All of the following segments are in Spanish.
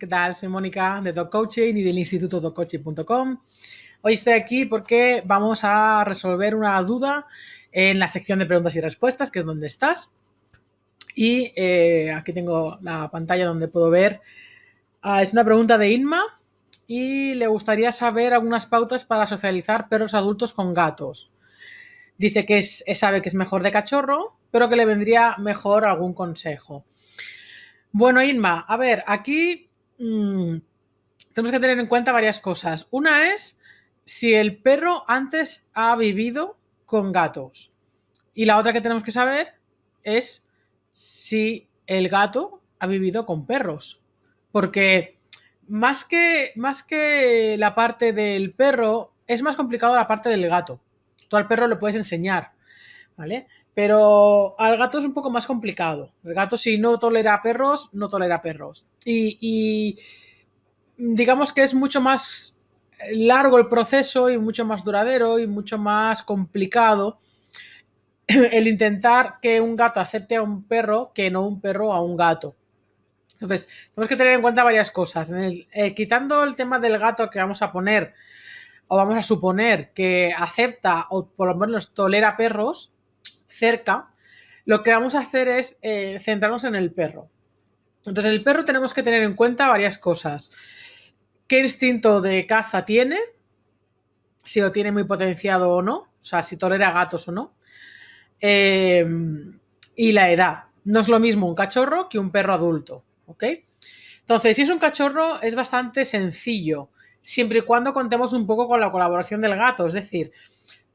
¿qué tal? Soy Mónica de Dog Coaching y del Instituto DocCoaching.com. Hoy estoy aquí porque vamos a resolver una duda en la sección de preguntas y respuestas, que es donde estás. Y eh, aquí tengo la pantalla donde puedo ver. Ah, es una pregunta de Inma y le gustaría saber algunas pautas para socializar perros adultos con gatos. Dice que eh, sabe que es mejor de cachorro, pero que le vendría mejor algún consejo. Bueno, Inma, a ver, aquí mm, tenemos que tener en cuenta varias cosas. Una es si el perro antes ha vivido con gatos. Y la otra que tenemos que saber es si el gato ha vivido con perros. Porque más que, más que la parte del perro, es más complicado la parte del gato. Tú al perro le puedes enseñar, ¿vale? Pero al gato es un poco más complicado. El gato si no tolera perros, no tolera perros. Y, digamos que es mucho más largo el proceso y mucho más duradero y mucho más complicado el intentar que un gato acepte a un perro que no un perro a un gato. Entonces, tenemos que tener en cuenta varias cosas. Eh, quitando el tema del gato que vamos a poner o vamos a suponer que acepta o por lo menos tolera perros, cerca, lo que vamos a hacer es eh, centrarnos en el perro. Entonces, el perro tenemos que tener en cuenta varias cosas. ¿Qué instinto de caza tiene? Si lo tiene muy potenciado o no, o sea, si tolera gatos o no. Eh, y la edad. No es lo mismo un cachorro que un perro adulto, ¿ok? Entonces, si es un cachorro, es bastante sencillo, siempre y cuando contemos un poco con la colaboración del gato, es decir,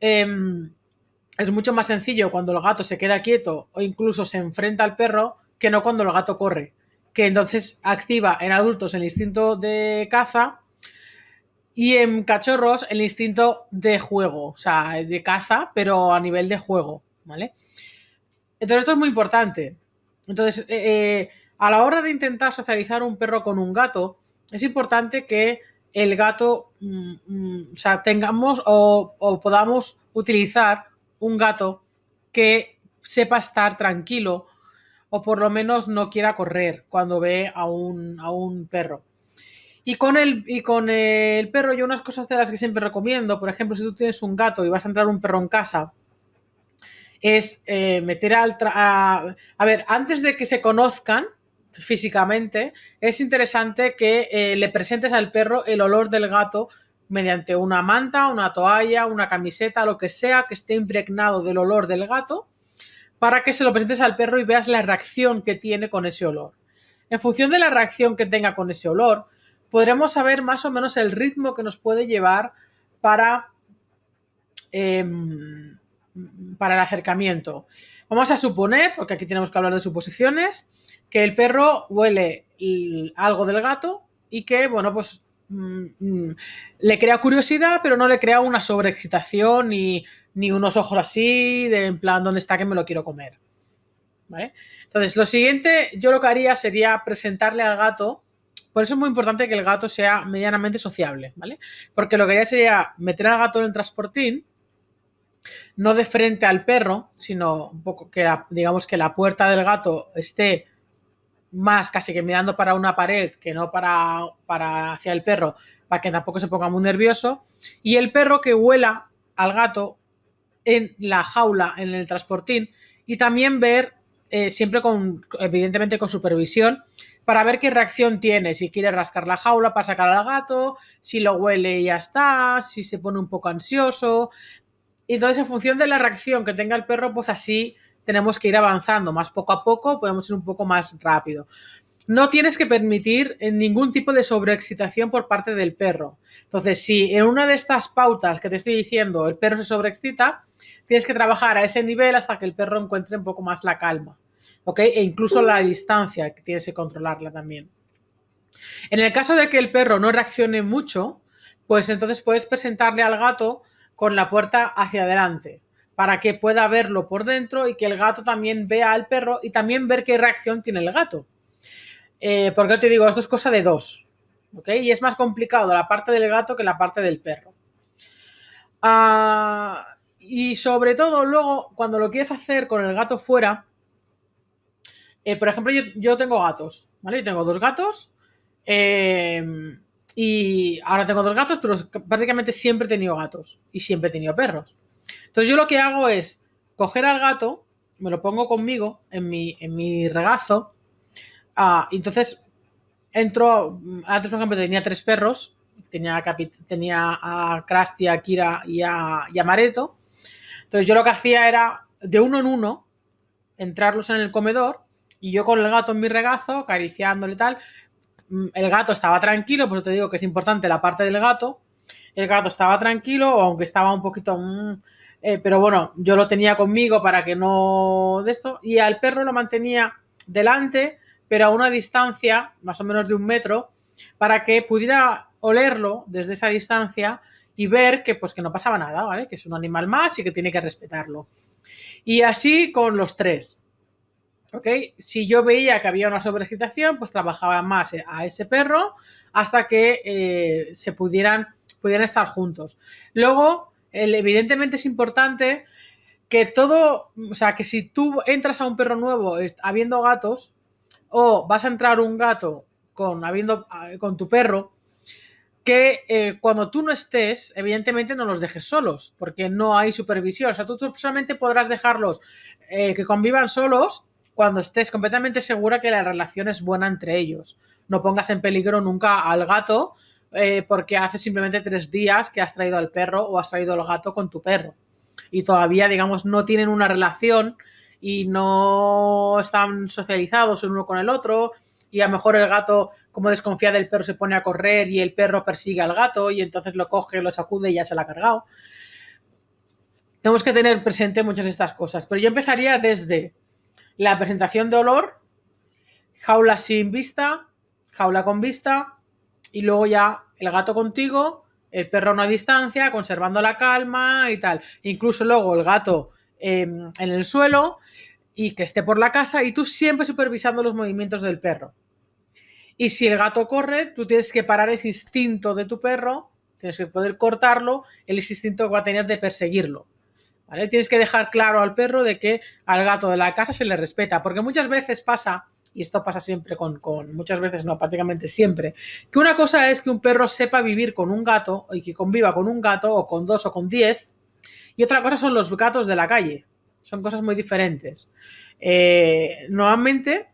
em, es mucho más sencillo cuando el gato se queda quieto o incluso se enfrenta al perro que no cuando el gato corre. Que entonces activa en adultos el instinto de caza y en cachorros el instinto de juego, o sea, de caza, pero a nivel de juego, ¿vale? Entonces esto es muy importante. Entonces, eh, eh, a la hora de intentar socializar un perro con un gato, es importante que el gato, mm, mm, o sea, tengamos o podamos utilizar un gato que sepa estar tranquilo o por lo menos no quiera correr cuando ve a un, perro. Y con, el, y con el perro, yo unas cosas de las que siempre recomiendo, por ejemplo, si tú tienes un gato y vas a entrar un perro en casa, es eh, meter al... A, a, ver, antes de que se conozcan físicamente, es interesante que eh, le presentes al perro el olor del gato mediante una manta, una toalla, una camiseta, lo que sea que esté impregnado del olor del gato, para que se lo presentes al perro y veas la reacción que tiene con ese olor. En función de la reacción que tenga con ese olor, podremos saber más o menos el ritmo que nos puede llevar para, em, para el acercamiento. Vamos a suponer, porque aquí tenemos que hablar de suposiciones, que el perro huele algo del gato y que, bueno, pues Mm, mm. le crea curiosidad, pero no le crea una sobreexcitación ni, unos ojos así, de en plan, ¿dónde está que me lo quiero comer? ¿Vale? Entonces, lo siguiente, yo lo que haría sería presentarle al gato. Por eso es muy importante que el gato sea medianamente sociable, ¿vale? Porque lo que haría sería meter al gato en el transportín, no de frente al perro, sino un poco que digamos que la puerta del gato esté más casi que mirando para una pared que no para, para hacia el perro, para que tampoco se ponga muy nervioso. Y el perro que huela al gato en la jaula, en el transportín, y también ver, eh, siempre con, evidentemente con supervisión, para ver qué reacción tiene, si quiere rascar la jaula para sacar al gato, si lo huele y ya está, si se pone un poco ansioso. y Entonces, en función de la reacción que tenga el perro, pues así tenemos que ir avanzando más poco a poco, podemos ir un poco más rápido. No tienes que permitir eh, ningún tipo de sobreexcitación por parte del perro. Entonces, si en una de estas pautas que te estoy diciendo el perro se sobreexcita, tienes que trabajar a ese nivel hasta que el perro encuentre un poco más la calma. ¿Ok? E incluso la distancia que tienes que controlarla también. En el caso de que el perro no reaccione mucho, pues entonces puedes presentarle al gato con la puerta hacia adelante para que pueda verlo por dentro y que el gato también vea al perro y también ver qué reacción tiene el gato. Eh, porque te digo, esto es cosa de dos. ¿ok? Y es más complicado la parte del gato que la parte del perro. Ah, y sobre todo, luego, cuando lo quieres hacer con el gato fuera, eh, por ejemplo, yo, tengo gatos, ¿vale? Yo tengo dos gatos. Em, y ahora tengo dos gatos, pero prácticamente siempre he tenido gatos y siempre he tenido perros. Entonces yo lo que hago es coger al gato, me lo pongo conmigo en mi, regazo, ah, entonces entro, antes por ejemplo tenía tres perros, tenía a, tenía a Kira y a, Mareto, entonces yo lo que hacía era de uno en uno entrarlos en el comedor y yo con el gato en mi regazo, acariciándole y tal, mm, el gato estaba tranquilo, por te digo que es importante la parte del gato, el gato estaba tranquilo, aunque estaba un poquito... Mm, eh, pero bueno, yo lo tenía conmigo para que no de esto, y al perro lo mantenía delante, pero a una distancia, más o menos de un metro, para que pudiera olerlo desde esa distancia y ver que, pues, que no pasaba nada, ¿vale? Que es un animal más y que tiene que respetarlo. Y así con los tres. ¿Ok? Si yo veía que había una sobreexcitación, pues trabajaba más a ese perro hasta que eh, se pudieran, pudieran estar juntos. Luego, evidentemente es importante que todo, o sea, que si tú entras a un perro nuevo habiendo gatos, o vas a entrar un gato con, habiendo, ah, con tu perro, que eh, cuando tú no estés, evidentemente no los dejes solos, porque no hay supervisión. O sea, tú, solamente podrás dejarlos eh, que convivan solos cuando estés completamente segura que la relación es buena entre ellos. No pongas en peligro nunca al gato eh, porque hace simplemente tres días que has traído al perro o has traído al gato con tu perro. Y todavía, digamos, no tienen una relación y no están socializados uno con el otro. Y a lo mejor el gato, como desconfía del perro, se pone a correr y el perro persigue al gato y entonces lo coge, lo sacude y ya se la ha cargado. Tenemos que tener presente muchas de estas cosas. Pero yo empezaría desde la presentación de olor, jaula sin vista, jaula con vista, y luego ya el gato contigo, el perro a una distancia, conservando la calma y tal. Incluso luego el gato em, en el suelo y que esté por la casa y tú siempre supervisando los movimientos del perro. Y si el gato corre, tú tienes que parar ese instinto de tu perro, tienes que poder cortarlo, el instinto que va a tener de perseguirlo. ¿Vale? Tienes que dejar claro al perro de que al gato de la casa se le respeta, porque muchas veces pasa y esto pasa siempre con, muchas veces, no, prácticamente siempre, que una cosa es que un perro sepa vivir con un gato y que conviva con un gato o con dos o con diez, y otra cosa son los gatos de la calle. Son cosas muy diferentes. Eh, normalmente,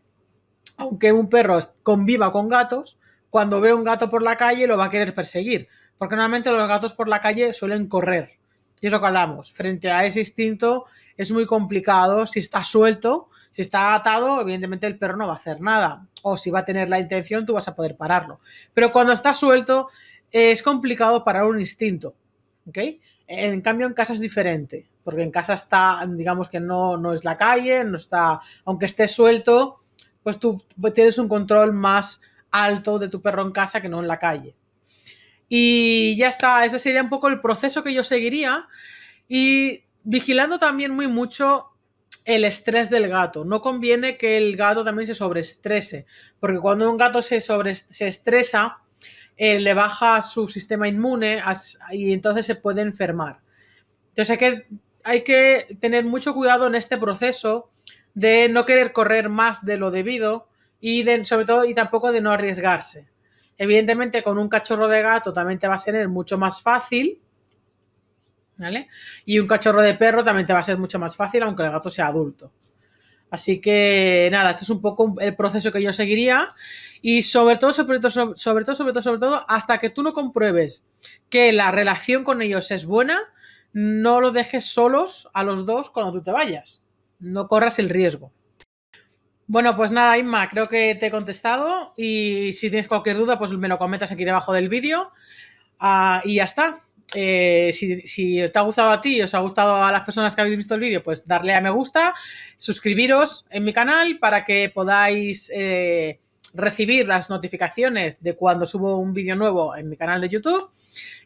aunque un perro conviva con gatos, cuando ve un gato por la calle lo va a querer perseguir, porque normalmente los gatos por la calle suelen correr. Y es lo que hablamos. Frente a ese instinto es muy complicado. Si está suelto, si está atado, evidentemente el perro no va a hacer nada. O si va a tener la intención, tú vas a poder pararlo. Pero cuando está suelto, es complicado parar un instinto. ¿Ok? En cambio, en casa es diferente, porque en casa está, digamos que no, no es la calle, no está, aunque esté suelto, pues tú tienes un control más alto de tu perro en casa que no en la calle. Y ya está, ese sería un poco el proceso que yo seguiría y vigilando también muy mucho el estrés del gato. No conviene que el gato también se sobreestrese, porque cuando un gato se, sobre, se estresa, eh, le baja su sistema inmune y entonces se puede enfermar. Entonces hay que, hay que tener mucho cuidado en este proceso de no querer correr más de lo debido y sobre todo y tampoco de no arriesgarse. Evidentemente, con un cachorro de gato también te va a ser mucho más fácil. ¿Vale? Y un cachorro de perro también te va a ser mucho más fácil, aunque el gato sea adulto. Así que nada, esto es un poco el proceso que yo seguiría. Y sobre todo, sobre todo, sobre todo, sobre todo, sobre todo, hasta que tú no compruebes que la relación con ellos es buena, no lo dejes solos a los dos cuando tú te vayas. No corras el riesgo. Bueno, pues nada, Inma, creo que te he contestado y si tienes cualquier duda, pues me lo comentas aquí debajo del vídeo ah, y ya está. Eh, si, te ha gustado a ti y os ha gustado a las personas que habéis visto el vídeo, pues darle a me gusta, suscribiros en mi canal para que podáis... Eh, recibir las notificaciones de cuando subo un vídeo nuevo en mi canal de YouTube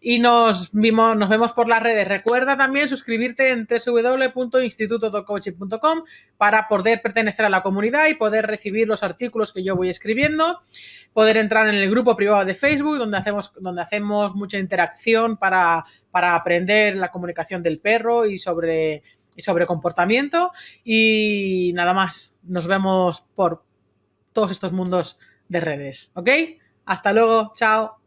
y nos, vimos, nos vemos por las redes. Recuerda también suscribirte en www.institutodocoaching.com para poder pertenecer a la comunidad y poder recibir los artículos que yo voy escribiendo, poder entrar en el grupo privado de Facebook donde hacemos, donde hacemos mucha interacción para, aprender la comunicación del perro y sobre, y sobre comportamiento y nada más. Nos vemos por, todos estos mundos de redes. ¿Ok? Hasta luego, chao.